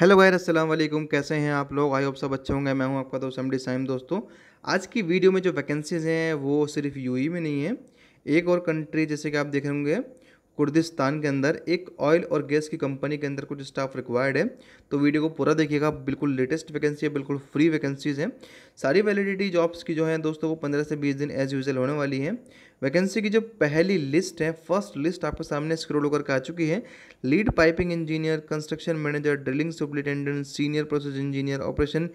hello भाई अस्सलाम वालेकुम कैसे हैं आप लोग आई होप सब अच्छे होंगे मैं हूं आपका दोस्त एमडी साइम दोस्तों आज की वीडियो में जो वैकेंसीज़ हैं वो सिर्फ यूएई में नहीं है एक और कंट्री जैसे कि आप देख रहे होंगे कुर्दिस्तान के अंदर एक ऑयल और गैस की कंपनी के अंदर कुछ स्टाफ रिक्वायर्ड है तो वीडियो को पूरा देखिएगा बिल्कुल लेटेस्ट वैकेंसी है बिल्कुल फ्री वैकेंसीज़ हैं सारी वैलिडिटी जॉब्स की जो है दोस्तों वो पंद्रह से बीस दिन एज यूजल होने वाली है वैकेंसी की जो पहली लिस्ट है फर्स्ट लिस्ट आपके सामने स्क्रोल होकर आ चुकी है lead piping engineer construction manager drilling superintendent senior process engineer operation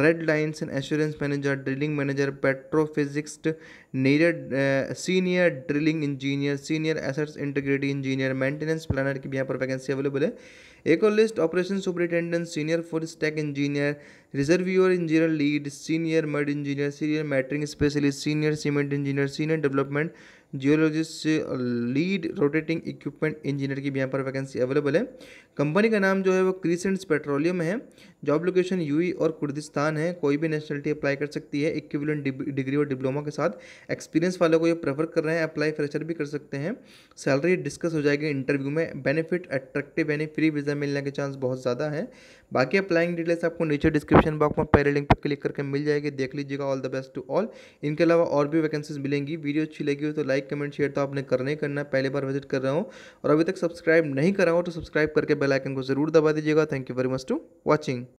red lines and assurance manager drilling manager petrophysicist senior drilling engineer senior assets integrate security engineer maintenance planner की भी यहाँ पर वैकेंसी अवेलेबल है एक और list operation superintendent senior full stack engineer reservoir engineer lead senior mud engineer senior metering specialist senior cement engineer senior development geologist lead rotating equipment engineer की भी यहाँ पर वैकेंसी अवेलेबल है कंपनी का नाम जो है वो क्रीसेंट्स पेट्रोलियम है जॉब लोकेशन यूई और कुर्दिस्तान है कोई भी नेशनलिटी अप्लाई कर सकती है इक्विवेलेंट डिग्री और डिप्लोमा के साथ एक्सपीरियंस वालों को ये प्रेफर कर रहे हैं अप्लाई फ्रेशर भी कर सकते हैं सैलरी डिस्कस हो जाएगी इंटरव्यू में बेनिफिट अट्रैक्टिव यानी फ्री वीज़ा मिलने के चांस बहुत ज़्यादा है बाकी अप्लाइंग डिटेल्स आपको नीचे डिस्क्रिप्शन बॉक्स में पहले लिंक पर क्लिक करके मिल जाएगी देख लीजिएगा all the best to all इनके अलावा और भी वैकेंसीज मिलेंगी वीडियो अच्छी लगी हो तो लाइक लाइक कमेंट शेयर तो आपने करना ही करना पहले बार विजिट कर रहा हूँ और अभी तक सब्सक्राइब नहीं करा हो तो सब्सक्राइब करके बेलाइकन को ज़रूर दबा दीजिएगा thank you very much to watching